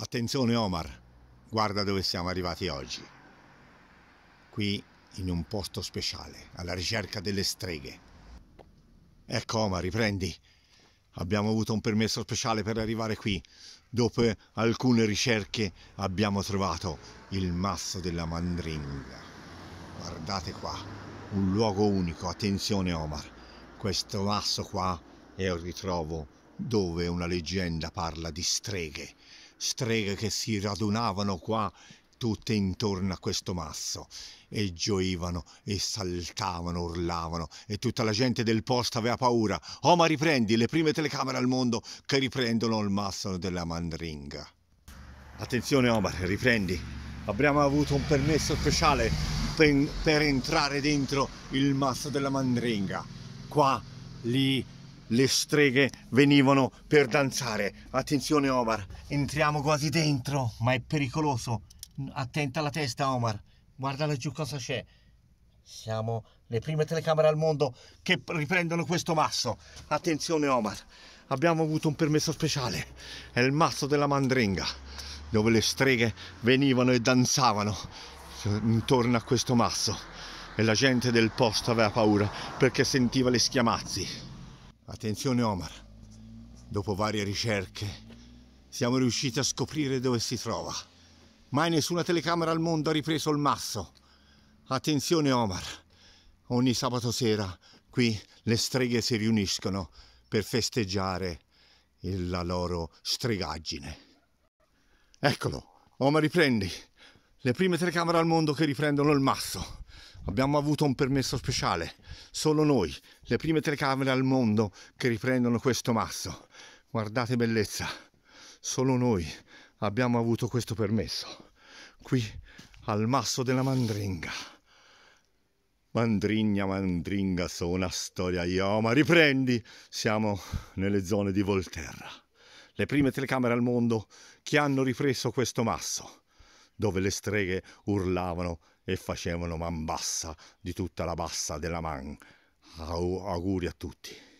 Attenzione Omar, guarda dove siamo arrivati oggi. Qui in un posto speciale, alla ricerca delle streghe. Ecco Omar, riprendi. Abbiamo avuto un permesso speciale per arrivare qui. Dopo alcune ricerche abbiamo trovato il masso della mandringa. Guardate qua, un luogo unico. Attenzione Omar, questo masso qua è un ritrovo dove una leggenda parla di streghe streghe che si radunavano qua tutte intorno a questo masso e gioivano e saltavano, urlavano e tutta la gente del posto aveva paura. Oh ma riprendi le prime telecamere al mondo che riprendono il masso della mandringa. Attenzione Omar, riprendi. Abbiamo avuto un permesso speciale per, per entrare dentro il masso della mandringa. Qua, lì, le streghe venivano per danzare. Attenzione Omar, entriamo quasi dentro, ma è pericoloso. Attenta la testa Omar, guarda laggiù cosa c'è. Siamo le prime telecamere al mondo che riprendono questo masso. Attenzione Omar, abbiamo avuto un permesso speciale. È il masso della mandringa, dove le streghe venivano e danzavano intorno a questo masso. E la gente del posto aveva paura perché sentiva le schiamazzi. Attenzione Omar, dopo varie ricerche siamo riusciti a scoprire dove si trova. Mai nessuna telecamera al mondo ha ripreso il masso. Attenzione Omar, ogni sabato sera qui le streghe si riuniscono per festeggiare la loro stregaggine. Eccolo, Omar riprendi, le prime telecamere al mondo che riprendono il masso abbiamo avuto un permesso speciale, solo noi, le prime telecamere al mondo che riprendono questo masso. Guardate bellezza, solo noi abbiamo avuto questo permesso, qui al masso della mandringa. Mandrigna, mandringa, so una storia io, ma riprendi, siamo nelle zone di Volterra, le prime telecamere al mondo che hanno ripreso questo masso, dove le streghe urlavano e facevano man bassa di tutta la bassa della man. Auguri a tutti.